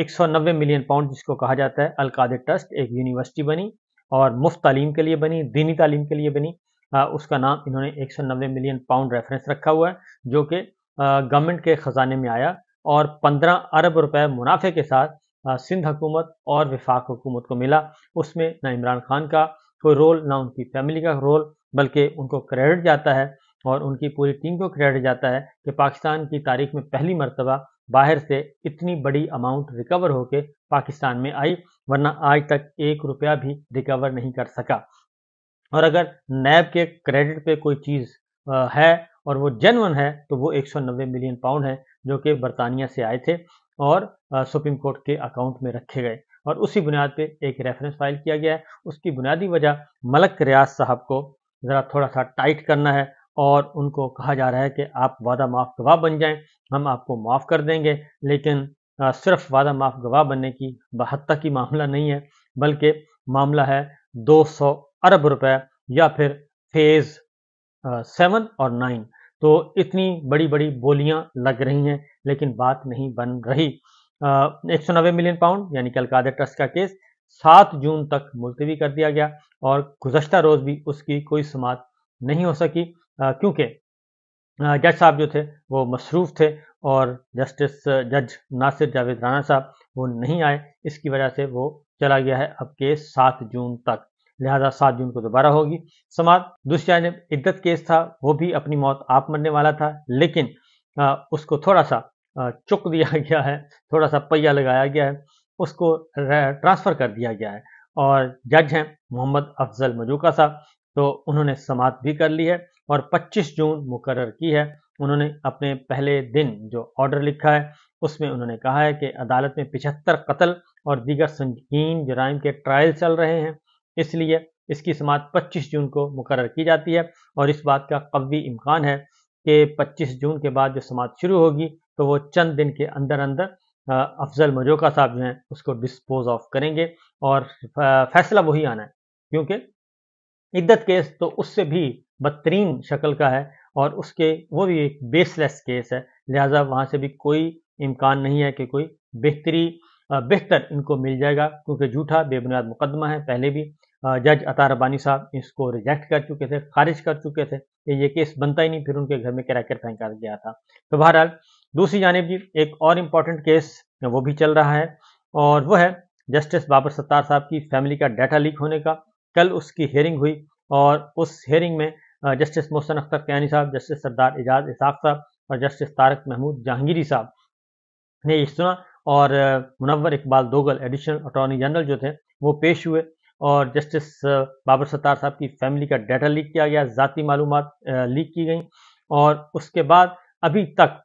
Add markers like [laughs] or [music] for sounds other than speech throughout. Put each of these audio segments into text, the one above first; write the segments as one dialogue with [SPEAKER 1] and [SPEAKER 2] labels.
[SPEAKER 1] ایک سو نوے million pound جس کو کہا جاتا ہے القادر ٹرسٹ ایک یونیورسٹی بنی اور مفت تعلیم کے لیے بنی دینی تعلیم کے لیے بنی اس کا نام انہوں نے ایک سو نوے ملین پاؤنڈ ریفرنس رکھا ہوا ہے جو کہ گورنمنٹ کے خزانے میں آیا اور پندرہ ارب روپے منافع کے ساتھ سندھ حکومت اور وفاق حکومت کو ملا اس میں نہ عمران خان کا کوئی رول نہ ان کی فیملی کا رول بلکہ ان کو کریڈٹ جاتا ہے اور ان کی پوری ٹیم کو کریڈٹ جاتا ہے کہ پاکستان کی تاریخ میں پہلی مرتبہ باہر سے اتنی بڑی اماؤنٹ ریکور ہو کے پاکستان میں آئی ورنہ آج تک ایک روپیہ بھی ریکور نہیں کر سکا اور اگر نیب کے کریڈٹ پہ کوئی چیز ہے اور وہ جنون ہے تو وہ ایک سو نوے ملین پاؤنڈ ہے جو کہ برطانیہ سے آئے تھے اور سپریم کورٹ کے اکاؤنٹ میں رکھے گئے اور اسی بنیاد پہ ایک ریفرنس فائل کیا گیا ہے اس کی بنیادی وجہ ملک ریاض صاحب کو ذرا تھوڑا سا ٹائٹ کرنا ہے اور ان کو کہا جا رہا ہے کہ آپ وعدہ معاف گواہ بن جائیں ہم آپ کو معاف کر دیں گے لیکن صرف وعدہ معاف گواہ بننے کی بحد تک معاملہ نہیں ہے بلکہ معاملہ ہے دو سو ارب روپے یا پھر فیز سیون اور نائن تو اتنی بڑی بڑی بولیاں لگ رہی ہیں لیکن بات نہیں بن رہی ایک سو نوے ملین پاؤنڈ یعنی کلکادہ ٹرسٹ کا کیس سات جون تک ملتوی کر دیا گیا اور گزشتہ روز بھی اس کی کوئی سماعت نہیں ہو سکی کیونکہ جج صاحب جو تھے وہ مصروف تھے اور جسٹس جج ناصر جاوید رانا صاحب وہ نہیں آئے اس کی وجہ سے وہ چلا گیا ہے اب کے سات جون تک لہذا سات جون کو دوبارہ ہوگی سماعت دوسری جانب عدت کیس تھا وہ بھی اپنی موت آپ مرنے والا تھا لیکن اس کو تھوڑا سا چک دیا [laughs] گیا ہے تھوڑا سا پہیا لگایا گیا ہے اس کو ٹرانسفر کر دیا گیا ہے اور جج ہیں محمد افضل مجوکا صاحب تو انہوں نے سماعت بھی کر لی ہے اور پچیس جون مقرر کی ہے انہوں نے اپنے پہلے دن جو آرڈر لکھا ہے اس میں انہوں نے کہا ہے کہ عدالت میں پچہتر قتل اور دیگر سنگین جرائم کے ٹرائل چل رہے ہیں اس لیے اس کی سماعت پچیس جون کو مقرر کی جاتی ہے اور اس بات کا قوی امکان ہے کہ پچیس جون کے بعد جو سماعت شروع ہوگی تو وہ چند دن کے اندر اندر افضل مجوکا صاحب جو ہیں اس کو ڈسپوز آف کریں گے اور فیصلہ وہی آنا ہے کیونکہ عدت کیس تو اس سے بھی بدترین شکل کا ہے اور اس کے وہ بھی ایک بیس لیس کیس ہے لہٰذا وہاں سے بھی کوئی امکان نہیں ہے کہ کوئی بہتری بہتر ان کو مل جائے گا کیونکہ جھوٹا بے بنیاد مقدمہ ہے پہلے بھی جج عطا ربانی صاحب اس کو ریجیکٹ کر چکے تھے خارج کر چکے تھے کہ یہ کیس بنتا ہی نہیں پھر ان کے گھر میں کریکر پھینکا گیا تھا تو بہرحال دوسری جانب جی ایک اور امپورٹنٹ کیس وہ بھی چل رہا ہے اور وہ ہے جسٹس بابر ستار صاحب کی فیملی کا ڈیٹا لیک ہونے کا کل اس کی ہیئرنگ ہوئی اور اس ہیرنگ میں جسٹس محسن اختر قیانی صاحب جسٹس سردار اعجاز اصاف صاحب اور جسٹس طارق محمود جہانگیری صاحب نے یہ سنا اور Munawar Iqbal Duggal additional attorney general جو تھے وہ پیش ہوئے اور جسٹس بابر ستار صاحب کی فیملی کا ڈیٹا لیک کیا گیا ذاتی معلومات لیک کی گئیں اور اس کے بعد ابھی تک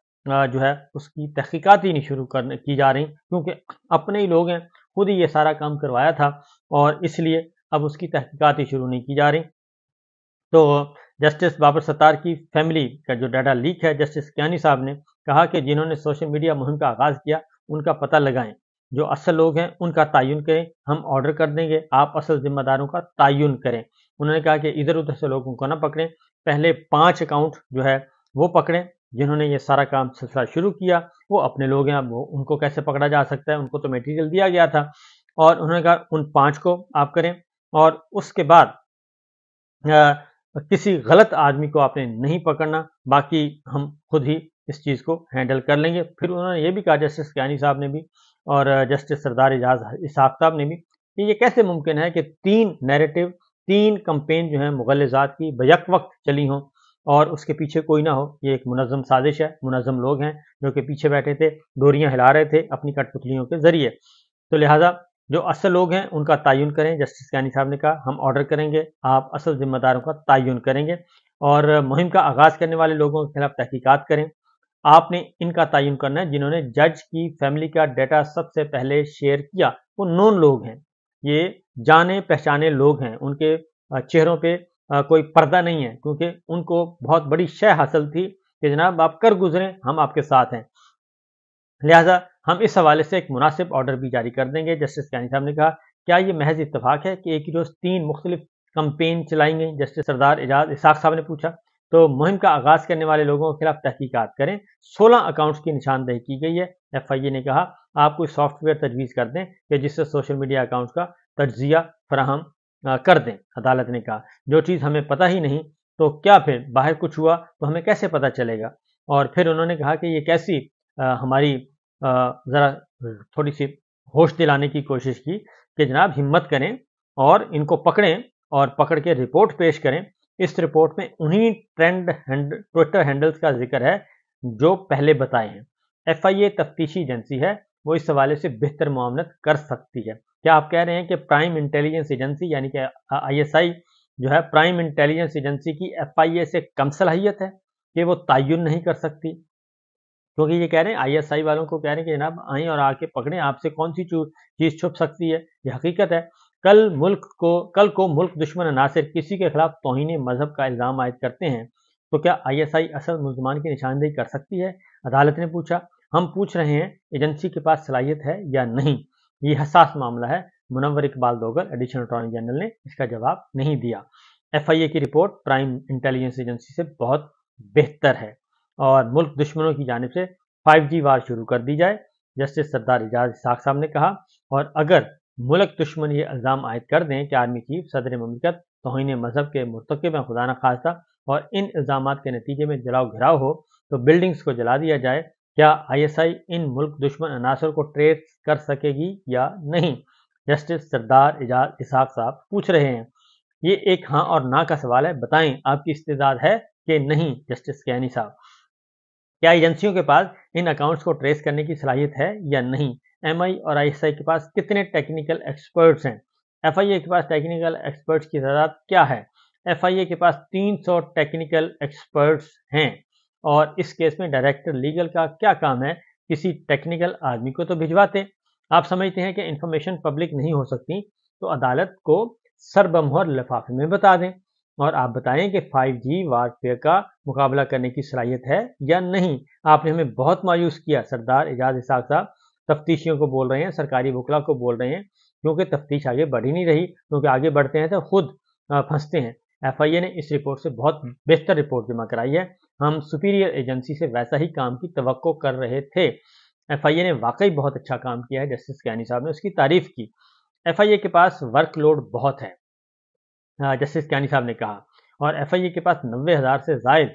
[SPEAKER 1] جو ہے اس کی تحقیقات ہی نہیں شروع کرنے کی جا رہی کیونکہ اپنے ہی لوگ ہیں خود ہی یہ سارا کام کروایا تھا اور اس لیے اب اس کی تحقیقات ہی شروع نہیں کی جا رہی تو جسٹس بابر ستار کی فیملی کا جو ڈیٹا لیک ہے جسٹس کیانی صاحب نے کہا کہ جنہوں نے سوشل میڈیا مہم کا آغاز کیا ان کا پتہ لگائیں جو اصل لوگ ہیں ان کا تعین کریں ہم آرڈر کر دیں گے آپ اصل ذمہ داروں کا تعین کریں انہوں نے کہا کہ ادھر ادھر سے لوگوں کو نہ پکڑیں پہلے پانچ اکاؤنٹ جو ہے وہ پکڑیں جنہوں نے یہ سارا کام سلسلہ شروع کیا وہ اپنے لوگ ہیں وہ ان کو کیسے پکڑا جا سکتا ہے ان کو تو میٹیریل دیا گیا تھا اور انہوں نے کہا ان پانچ کو آپ کریں اور اس کے بعد کسی غلط آدمی کو آپ نے نہیں پکڑنا باقی ہم خود ہی اس چیز کو ہینڈل کر لیں گے پھر انہوں نے یہ بھی کہا جسٹس کیانی صاحب نے بھی اور جسٹس سردار اعجاز صاحب نے بھی کہ یہ کیسے ممکن ہے کہ تین نیریٹو تین کمپین جو ہیں مغل ذات کی بیک وقت چلی ہوں اور اس کے پیچھے کوئی نہ ہو یہ ایک منظم سازش ہے منظم لوگ ہیں جو کہ پیچھے بیٹھے تھے دوریاں ہلا رہے تھے اپنی کٹ پتلیوں کے ذریعے تو لہٰذا جو اصل لوگ ہیں ان کا تعین کریں جسٹس کیانی صاحب نے کہا ہم آرڈر کریں گے آپ اصل ذمہ داروں کا تعین کریں گے اور مہم کا آغاز کرنے والے لوگوں کے خلاف تحقیقات کریں آپ نے ان کا تعین کرنا ہے جنہوں نے جج کی فیملی کا ڈیٹا سب سے پہلے شیئر کیا وہ نون لوگ ہیں یہ جانے پہچانے لوگ ہیں ان کے چہروں پہ کوئی پردہ نہیں ہے کیونکہ ان کو بہت بڑی شے حاصل تھی کہ جناب آپ کر گزریں ہم آپ کے ساتھ ہیں لہذا ہم اس حوالے سے ایک مناسب آرڈر بھی جاری کر دیں گے جسٹس کیانی صاحب نے کہا کیا یہ محض اتفاق ہے کہ ایک روز تین مختلف کمپین چلائیں گے جسٹس سردار اعجاز اسحاق صاحب نے پوچھا تو مہم کا آغاز کرنے والے لوگوں کے خلاف تحقیقات کریں سولہ اکاؤنٹس کی نشاندہی کی گئی ہے ایف آئی اے نے کہا آپ کوئی سافٹ ویئر تجویز کر دیں کہ جس سے سوشل میڈیا اکاؤنٹس کا تجزیہ فراہم کر دیں عدالت نے کہا جو چیز ہمیں پتہ ہی نہیں تو کیا پھر باہر کچھ ہوا تو ہمیں کیسے پتہ چلے گا اور پھر انہوں نے کہا کہ یہ کیسی ہماری ذرا تھوڑی سی ہوش دلانے کی کوشش کی کہ جناب ہمت کریں اور ان کو پکڑیں اور پکڑ کے رپورٹ پیش کریں اس رپورٹ میں انہی ٹرینڈ ٹویٹر ہینڈلز کا ذکر ہے جو پہلے بتائے ہیں ایف آئی اے تفتیشی ایجنسی ہے وہ اس حوالے سے بہتر معاملت کر سکتی ہے کیا آپ کہہ رہے ہیں کہ پرائم انٹیلیجنس ایجنسی یعنی کہ آئی ایس آئی جو ہے پرائم انٹیلیجنس ایجنسی کی ایف آئی اے سے کم صلاحیت ہے کہ وہ تعین نہیں کر سکتی کیونکہ یہ کہہ رہے ہیں آئی ایس آئی والوں کو کہہ رہے ہیں کہ جناب آئیں اور آ کے پکڑیں آپ سے کون سی چیز چھپ سکتی ہے یہ حقیقت ہے کل ملک کو کل کو ملک دشمن عناصر کسی کے خلاف توہین مذہب کا الزام عائد کرتے ہیں تو کیا آئی ایس آئی اصل ملزمان کی نشاندہی کر سکتی ہے عدالت نے پوچھا ہم پوچھ رہے ہیں ایجنسی کے پاس صلاحیت ہے یا نہیں یہ حساس معاملہ ہے Munawar Iqbal Duggar additional attorney general نے اس کا جواب نہیں دیا ایف آئی اے کی رپورٹ پرائم انٹیلیجنس ایجنسی سے بہت بہتر ہے اور ملک دشمنوں کی جانب سے فائیو جی وار شروع کر دی جائے جسٹس سردار اعجاز اسحاق صاحب نے کہا اور اگر ملک دشمن یہ الزام عائد کر دیں کہ آرمی چیف صدر مملکت توہین مذہب کے مرتقب خدا نہ خواہدہ اور ان الزامات کے نتیجے میں جلاؤ گھراؤ ہو تو بلڈنگز کو جلا دیا جائے کیا آئی ایس آئی ان ملک دشمن عناصر کو ٹریس کر سکے گی یا نہیں جسٹس سردار اعجاز اسحاق صاحب پوچھ رہے ہیں یہ ایک ہاں اور نہ کا سوال ہے بتائیں آپ کی استداد ہے کہ نہیں جسٹس کینی صاحب کیا ایجنسیوں کے پاس ان اکاؤنٹس کو ٹریس کرنے کی صلاحیت ہے یا نہیں ایم آئی اور آئی ایس آئی کے پاس کتنے ٹیکنیکل ایکسپرٹس ہیں ایف آئی اے کے پاس ٹیکنیکل ایکسپرٹس کی تعداد کیا ہے ایف آئی اے کے پاس تین سو ٹیکنیکل ایکسپرٹس ہیں اور اس کیس میں ڈائریکٹر لیگل کا کیا کام ہے کسی ٹیکنیکل آدمی کو تو بھجواتے آپ سمجھتے ہیں کہ انفارمیشن پبلک نہیں ہو سکتی تو عدالت کو سربمہر لفافے میں بتا دیں اور آپ بتائیں کہ 5G جی واٹ کا مقابلہ کرنے کی صلاحیت ہے یا نہیں آپ نے ہمیں بہت مایوس کیا سردار اعجاز حساب صاحب تفتیشیوں کو بول رہے ہیں سرکاری وکلا کو بول رہے ہیں کیونکہ تفتیش آگے بڑھی نہیں رہی کیونکہ آگے بڑھتے ہیں تو خود پھنستے ہیں ایف آئی اے نے اس رپورٹ سے بہت بہتر رپورٹ جمع کرائی ہے ہم سپیریئر ایجنسی سے ویسا ہی کام کی توقع کر رہے تھے ایف آئی اے نے واقعی بہت اچھا کام کیا ہے جسٹس کیانی صاحب نے اس کی تعریف کی ایف آئی اے کے پاس ورک لوڈ بہت ہے ہاں، جسٹس کیانی صاحب نے کہا اور ایف آئی اے کے پاس نوے ہزار سے زائد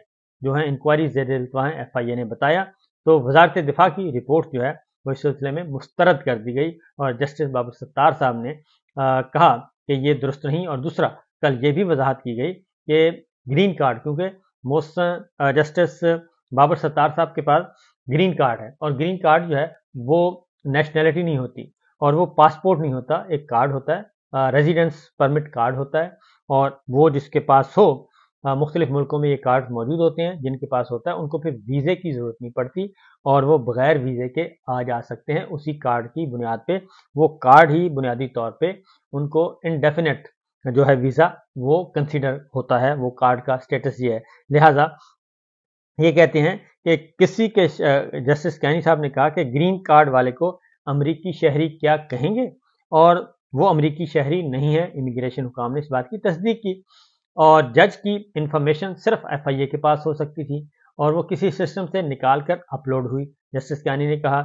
[SPEAKER 1] جو ہیں انکوائری ہیں ایف آئی اے نے بتایا تو وزارت دفاع کی رپورٹ جو ہے وہ اس سلسلے میں مسترد کر دی گئی اور جسٹس بابو ستار صاحب نے کہا کہ یہ درست نہیں اور دوسرا کل یہ بھی وضاحت کی گئی کہ گرین کارڈ کیونکہ موسٹ جسٹس بابر ستار صاحب کے پاس گرین کارڈ ہے اور گرین کارڈ جو ہے وہ نیشنلٹی نہیں ہوتی اور وہ پاسپورٹ نہیں ہوتا ایک کارڈ ہوتا ہے ریزیڈنس پرمٹ کارڈ ہوتا ہے اور وہ جس کے پاس ہو مختلف ملکوں میں یہ کارڈ موجود ہوتے ہیں جن کے پاس ہوتا ہے ان کو پھر ویزے کی ضرورت نہیں پڑتی اور وہ بغیر ویزے کے آ جا سکتے ہیں اسی کارڈ کی بنیاد پہ وہ کارڈ ہی بنیادی طور پہ ان کو انڈیفینٹ جو ہے ویزا وہ کنسیڈر ہوتا ہے وہ کارڈ کا اسٹیٹس یہ ہے لہٰذا یہ کہتے ہیں کہ کسی کے جسٹس کینی صاحب نے کہا کہ گرین کارڈ والے کو امریکی شہری کیا کہیں گے اور وہ امریکی شہری نہیں ہے امیگریشن حکام نے اس بات کی تصدیق کی اور جج کی انفارمیشن صرف ایف آئی اے کے پاس ہو سکتی تھی اور وہ کسی سسٹم سے نکال کر اپلوڈ ہوئی جسٹس کیانی نے کہا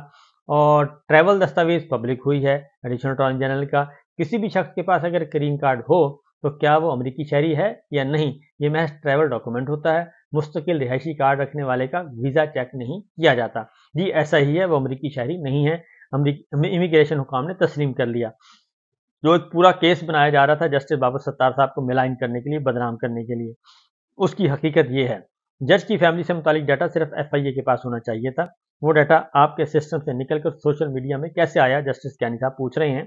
[SPEAKER 1] اور ٹریول دستاویز پبلک ہوئی ہے ایڈیشنل اٹارنی جنرل کا کسی بھی شخص کے پاس اگر گرین کارڈ ہو تو کیا وہ امریکی شہری ہے یا نہیں یہ محض ٹریول ڈاکومنٹ ہوتا ہے مستقل رہائشی کارڈ رکھنے والے کا ویزا چیک نہیں کیا جاتا جی ایسا ہی ہے وہ امریکی شہری نہیں ہے امیگریشن حکام نے تسلیم کر لیا جو ایک پورا کیس بنایا جا رہا تھا جسٹس ستار صاحب کو ملائن کرنے کے لیے بدنام کرنے کے لیے اس کی حقیقت یہ ہے جج کی فیملی سے متعلق ڈیٹا صرف ایف آئی اے کے پاس ہونا چاہیے تھا وہ ڈیٹا آپ کے سسٹم سے نکل کر سوشل میڈیا میں کیسے آیا جسٹس کینی صاحب پوچھ رہے ہیں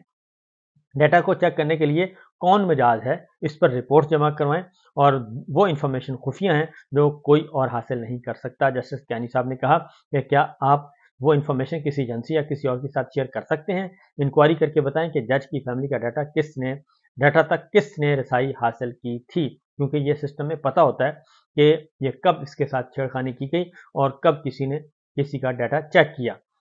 [SPEAKER 1] ڈیٹا کو چیک کرنے کے لیے کون مجاز ہے اس پر رپورٹ جمع کروائیں اور وہ انفارمیشن خفیہ ہیں جو کوئی اور حاصل نہیں کر سکتا جسٹس کینی صاحب نے کہا کہ کیا آپ وہ انفارمیشن کسی ایجنسی یا کسی اور کے ساتھ شیئر کر سکتے ہیں انکوائری کر کے بتائیں کہ جج کی فیملی کا ڈیٹا کس نے ڈیٹا تک کس نے رسائی حاصل کی تھی کیونکہ یہ سسٹم میں پتا ہوتا ہے کہ یہ کب اس کے ساتھ خانی کی گئی اور کب کسی نے کسی کا ڈیٹا چیک کیا